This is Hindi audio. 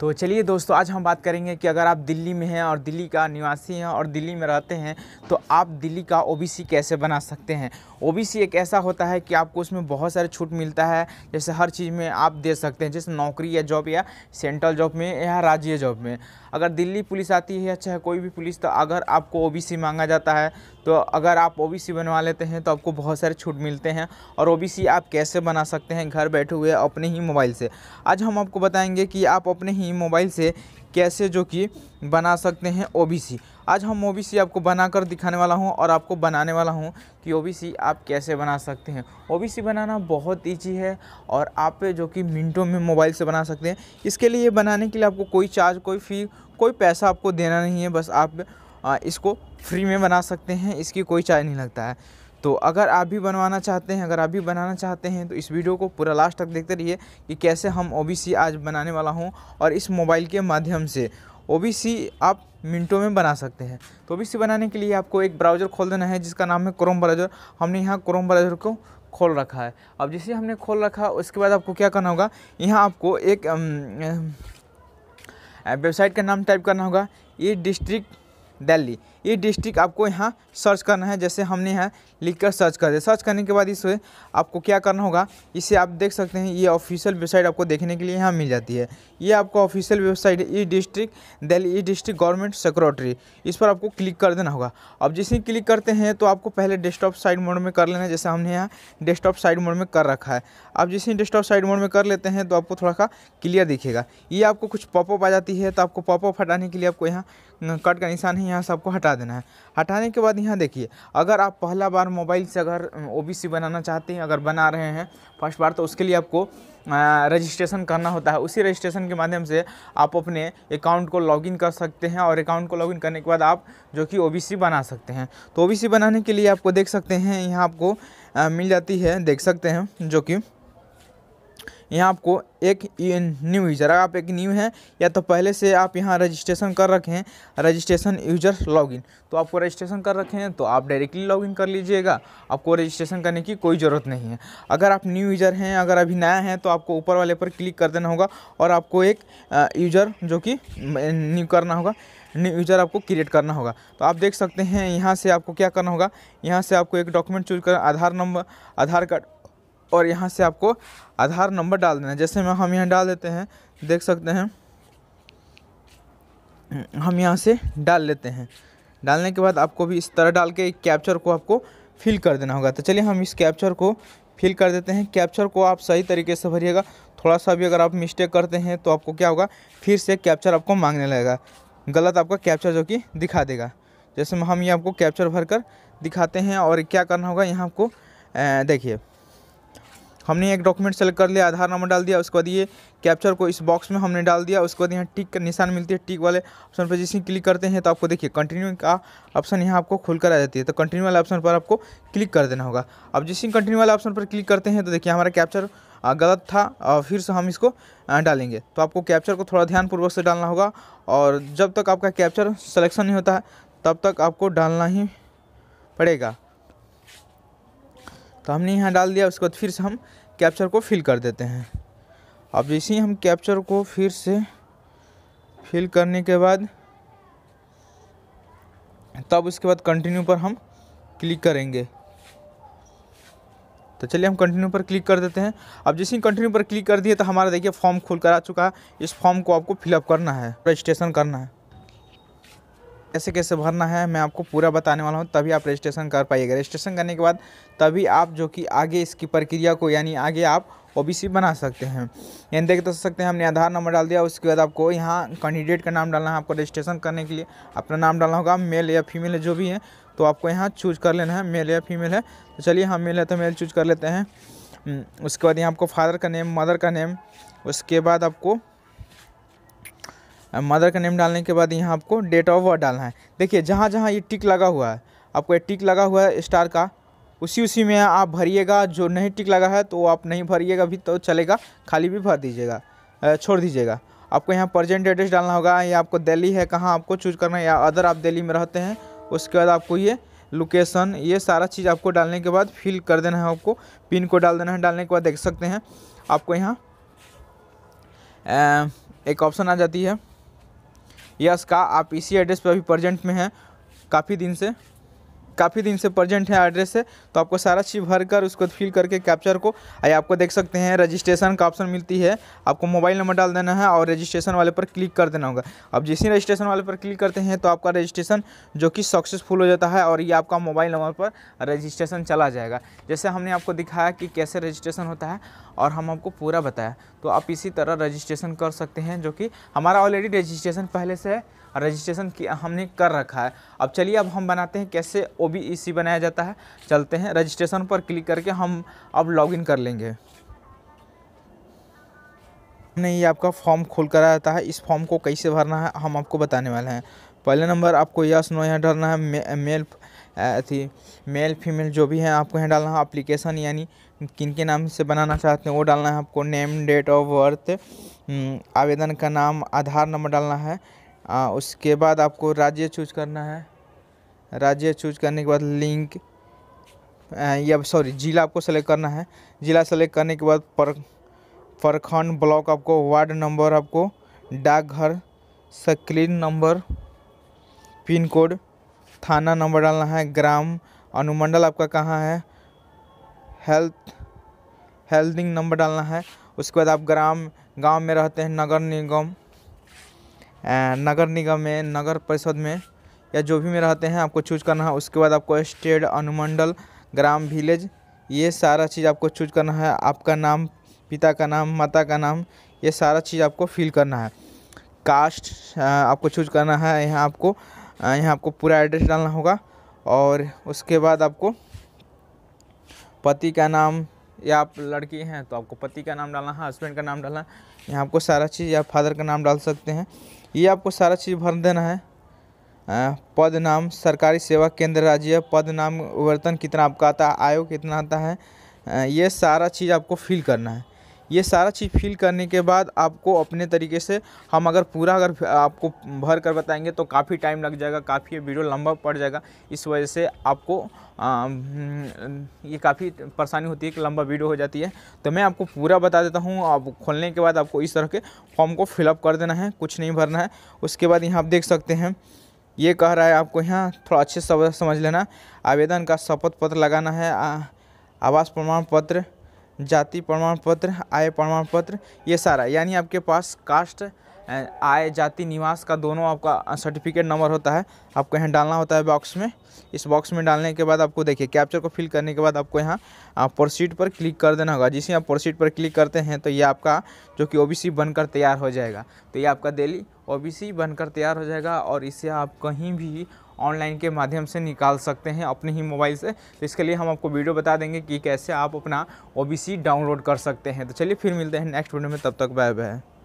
तो चलिए दोस्तों आज हम बात करेंगे कि अगर आप दिल्ली में हैं और दिल्ली का निवासी हैं और दिल्ली में रहते हैं तो आप दिल्ली का ओबीसी कैसे बना सकते हैं ओबीसी एक ऐसा होता है कि आपको उसमें बहुत सारे छूट मिलता है जैसे हर चीज़ में आप दे सकते हैं जैसे नौकरी या जॉब या सेंट्रल जॉब में या राज्य जॉब में अगर दिल्ली पुलिस आती है या चाहे कोई भी पुलिस तो अगर आपको ओ मांगा जाता है तो अगर आप सी बनवा लेते हैं तो आपको बहुत सारे छूट मिलते हैं और सी आप कैसे बना सकते हैं घर बैठे हुए अपने ही मोबाइल से आज हम आपको बताएंगे कि आप अपने ही मोबाइल से कैसे जो कि बना सकते हैं सी आज हम सी आपको बनाकर दिखाने वाला हूं और आपको बनाने वाला हूं कि सी आप कैसे बना सकते हैं सी बनाना बहुत ईजी है और आप जो कि मिनटों में मोबाइल से बना सकते हैं इसके लिए बनाने के लिए आपको कोई चार्ज कोई फ़ी कोई पैसा आपको देना नहीं है बस आप इसको फ्री में बना सकते हैं इसकी कोई चार्ज नहीं लगता है तो अगर आप भी बनवाना चाहते हैं अगर आप भी बनाना चाहते हैं तो इस वीडियो को पूरा लास्ट तक देखते रहिए कि कैसे हम ओ आज बनाने वाला हूँ और इस मोबाइल के माध्यम से ओ आप मिनटों में बना सकते हैं तो ओ बनाने के लिए आपको एक ब्राउज़र खोल देना है जिसका नाम है क्रोम ब्राउज़र हमने यहाँ क्रोम ब्राउज़र को खोल रखा है अब जैसे हमने खोल रखा उसके बाद आपको क्या करना होगा यहाँ आपको एक वेबसाइट का नाम टाइप करना होगा ये डिस्ट्रिक्ट दिल्ली ये डिस्ट्रिक्ट आपको यहाँ सर्च करना है जैसे हमने यहाँ लिख कर सर्च कर दिया सर्च करने के बाद इसे आपको क्या करना होगा इसे आप देख सकते हैं ये ऑफिशियल वेबसाइट आपको देखने के लिए यहाँ मिल जाती है ये आपका official website e district Delhi e district government secretary इस पर आपको क्लिक कर देना होगा अब जैसे ही क्लिक करते हैं तो आपको पहले डेस्कटॉप साइड मोड में कर लेना है जैसे हमने यहाँ डेस्कटॉप साइड मोड में कर रखा है आप जैसे ही डेस्कटॉप साइड मोड में कर लेते हैं तो आपको थोड़ा सा क्लियर दिखेगा ये आपको कुछ पॉपअप आ जाती है तो आपको पॉपअप हटाने के लिए आपको यहाँ कट का निशान है यहाँ सबको हटा देना है हटाने के बाद यहाँ देखिए अगर आप पहला बार मोबाइल से अगर ओ बनाना चाहते हैं अगर बना रहे हैं फर्स्ट बार तो उसके लिए आपको रजिस्ट्रेशन करना होता है उसी रजिस्ट्रेशन के माध्यम से आप अपने अकाउंट को लॉगिन कर सकते हैं और अकाउंट को लॉगिन करने के बाद आप जो कि ओबीसी बना सकते हैं तो ओबीसी बनाने के लिए आपको देख सकते हैं यहाँ आपको मिल जाती है देख सकते हैं जो कि यहाँ आपको एक न्यू यूज़र अगर आप एक न्यू हैं या तो पहले से आप यहाँ रजिस्ट्रेशन कर रखे हैं रजिस्ट्रेशन यूजर लॉगिन तो आपको रजिस्ट्रेशन कर रखे हैं तो आप डायरेक्टली लॉगिन कर लीजिएगा आपको रजिस्ट्रेशन करने की कोई ज़रूरत नहीं है अगर आप न्यू यूज़र हैं अगर अभी नया हैं तो आपको ऊपर वाले पर क्लिक कर देना होगा और आपको एक यूज़र जो कि न्यू करना होगा न्यू यूज़र आपको क्रिएट करना होगा तो आप देख सकते हैं यहाँ से आपको क्या करना होगा यहाँ से आपको एक डॉक्यूमेंट चूज कर आधार नंबर आधार कार्ड और यहाँ से आपको आधार नंबर डाल देना है जैसे मैं हम यहाँ डाल देते हैं देख सकते हैं हम यहाँ से डाल लेते हैं डालने के बाद आपको भी इस तरह डाल के कैप्चर को आपको फिल कर देना होगा तो चलिए हम इस कैप्चर को फिल कर देते हैं कैप्चर को आप सही तरीके से भरिएगा थोड़ा सा भी अगर आप मिस्टेक करते हैं तो आपको क्या होगा फिर से कैप्चर आपको मांगने लगेगा गलत आपका कैप्चर जो कि दिखा देगा जैसे हम ये आपको कैप्चर भर कर दिखाते हैं और क्या करना होगा यहाँ आपको देखिए हमने एक डॉक्यूमेंट सेलेक्ट कर लिया आधार नंबर डाल दिया उसके बाद ये कैप्चर को इस बॉक्स में हमने डाल दिया उसके बाद यहाँ टिक का निशान मिलती है टिक वाले ऑप्शन पर जिस क्लिक करते हैं तो आपको देखिए कंटिन्यू का ऑप्शन यहाँ आपको खुलकर आ जाती है तो कंटिन्यू वाले ऑप्शन पर आपको क्लिक कर देना होगा अब जिस कंटिन्यू वाले ऑप्शन पर क्लिक करते हैं तो देखिए हमारा कैप्चर गलत था और फिर से हम इसको डालेंगे तो आपको कैप्चर को थोड़ा ध्यानपूर्वक से डालना होगा और जब तक आपका कैप्चर सलेक्शन नहीं होता है तब तक आपको डालना ही पड़ेगा तो हमने यहाँ डाल दिया उसके बाद फिर से हम कैप्चर को फिल कर देते हैं अब जैसे ही हम कैप्चर को फिर से फिल करने के बाद तब उसके बाद कंटिन्यू पर हम क्लिक करेंगे तो चलिए हम कंटिन्यू पर क्लिक कर देते हैं अब जैसे ही कंटिन्यू पर क्लिक कर दिए तो हमारा देखिए फॉर्म खुल कर आ चुका है इस फॉर्म को आपको फिलअप करना है रजिस्ट्रेशन करना है ऐसे कैसे भरना है मैं आपको पूरा बताने वाला हूँ तभी आप रजिस्ट्रेशन कर पाइएगा रजिस्ट्रेशन करने के बाद तभी आप जो कि आगे इसकी प्रक्रिया को यानी आगे आप ओबीसी बना सकते हैं यानी देख तो सकते हैं हमने आधार नंबर डाल दिया उसके बाद आपको यहाँ कैंडिडेट का नाम डालना है आपको रजिस्ट्रेशन करने के लिए अपना नाम डालना होगा मेल या फीमेल है जो भी है तो आपको यहाँ चूज कर लेना है मेल या फीमेल है तो चलिए हम हाँ, मेल है तो मेल चूज कर लेते हैं हम्म, उसके बाद यहाँ आपको फादर का नेम मदर का नेम उसके बाद आपको मदर का नेम डालने के बाद यहाँ आपको डेट ऑफ बर्थ डालना है देखिए जहाँ जहाँ ये टिक लगा हुआ है आपको ये टिक लगा हुआ है स्टार का उसी उसी में आप भरिएगा जो नहीं टिक लगा है तो आप नहीं भरिएगा भी तो चलेगा खाली भी भर दीजिएगा छोड़ दीजिएगा आपको यहाँ प्रजेंट एड्रेस डालना होगा या आपको दिल्ली है कहाँ आपको चूज करना है या अदर आप दिल्ली में रहते हैं उसके बाद आपको ये लोकेशन ये सारा चीज़ आपको डालने के बाद फिल कर देना है आपको पिन को डाल देना है डालने के बाद देख सकते हैं आपको यहाँ एक ऑप्शन आ जाती है यस का आप इसी एड्रेस पर अभी प्रजेंट में हैं काफ़ी दिन से काफ़ी दिन से प्रजेंट है एड्रेस से तो आपको सारा चीज़ भर कर उसको फिल करके कैप्चर को आई आपको देख सकते हैं रजिस्ट्रेशन का ऑप्शन मिलती है आपको मोबाइल नंबर डाल देना है और रजिस्ट्रेशन वाले पर क्लिक कर देना होगा अब ही रजिस्ट्रेशन वाले पर क्लिक करते हैं तो आपका रजिस्ट्रेशन जो कि सक्सेसफुल हो जाता है और ये आपका मोबाइल नंबर पर रजिस्ट्रेशन चला जाएगा जैसे हमने आपको दिखाया कि कैसे रजिस्ट्रेशन होता है और हम आपको पूरा बताया तो आप इसी तरह रजिस्ट्रेशन कर सकते हैं जो कि हमारा ऑलरेडी रजिस्ट्रेशन पहले से है रजिस्ट्रेशन हमने कर रखा है अब चलिए अब हम बनाते हैं कैसे ओ e बनाया जाता है चलते हैं रजिस्ट्रेशन पर क्लिक करके हम अब लॉगिन कर लेंगे हमने ये आपका फॉर्म खोल कर आता है इस फॉर्म को कैसे भरना है हम आपको बताने वाले हैं पहले नंबर आपको यस नो यहाँ डालना है मे, मेल अथी मेल फीमेल जो भी है आपको यहाँ डालना है अप्लीकेशन यानी किन के नाम से बनाना चाहते हैं वो डालना है आपको नेम डेट ऑफ बर्थ आवेदन का नाम आधार नंबर डालना है आ, उसके बाद आपको राज्य चूज करना है राज्य चूज करने के बाद लिंक या सॉरी ज़िला आपको सेलेक्ट करना है ज़िला सेलेक्ट करने के बाद पर प्रखंड ब्लॉक आपको वार्ड नंबर आपको डाकघर सक्रीन नंबर पिन कोड थाना नंबर डालना है ग्राम अनुमंडल आपका कहाँ है हेल्थ हेल्थिंग नंबर डालना है उसके बाद आप ग्राम गांव में रहते हैं नगर निगम नगर निगम में नगर परिषद में या जो भी में रहते हैं आपको चूज करना है उसके बाद आपको स्टेट अनुमंडल ग्राम विलेज ये सारा चीज़ आपको चूज करना है आपका नाम पिता का नाम माता का नाम ये सारा चीज़ आपको फिल करना है कास्ट आपको चूज करना है यहाँ आपको यहाँ आपको पूरा एड्रेस डालना होगा और उसके बाद आपको पति का नाम या आप लड़की हैं तो आपको पति का नाम डालना है हस्बैंड का नाम डालना है यहाँ आपको सारा चीज़ या फादर का नाम डाल सकते हैं ये आपको सारा चीज़ भर देना है पद नाम सरकारी सेवा केंद्र राज्य पद नाम वर्तन कितना आपका आता है आयोग कितना आता है ये सारा चीज़ आपको फिल करना है ये सारा चीज़ फिल करने के बाद आपको अपने तरीके से हम अगर पूरा अगर आपको भर कर बताएंगे तो काफ़ी टाइम लग जाएगा काफ़ी वीडियो लंबा पड़ जाएगा इस वजह से आपको आ, हम्म, ये काफ़ी परेशानी होती है कि लंबा वीडियो हो जाती है तो मैं आपको पूरा बता देता हूँ आप खोलने के बाद आपको इस तरह के फॉर्म को फिलअप कर देना है कुछ नहीं भरना है उसके बाद यहाँ आप देख सकते हैं ये कह रहा है आपको यहाँ थोड़ा अच्छे से समझ लेना आवेदन का शपथ पत्र लगाना है आवास प्रमाण पत्र जाति प्रमाण पत्र आय प्रमाण पत्र ये सारा यानी आपके पास कास्ट आय जाति निवास का दोनों आपका सर्टिफिकेट नंबर होता है आपको यहाँ डालना होता है बॉक्स में इस बॉक्स में डालने के बाद आपको देखिए कैप्चर को फिल करने के बाद आपको यहाँ आप प्रोसीड पर क्लिक कर देना होगा जिसे आप प्रोसीड पर क्लिक करते हैं तो ये आपका जो कि ओबीसी बनकर तैयार हो जाएगा तो ये आपका डेली ओबीसी बनकर तैयार हो जाएगा और इसे आप कहीं भी ऑनलाइन के माध्यम से निकाल सकते हैं अपने ही मोबाइल से तो इसके लिए हम आपको वीडियो बता देंगे कि कैसे आप अपना ओ डाउनलोड कर सकते हैं तो चलिए फिर मिलते हैं नेक्स्ट वीडियो में तब तक बाय बाय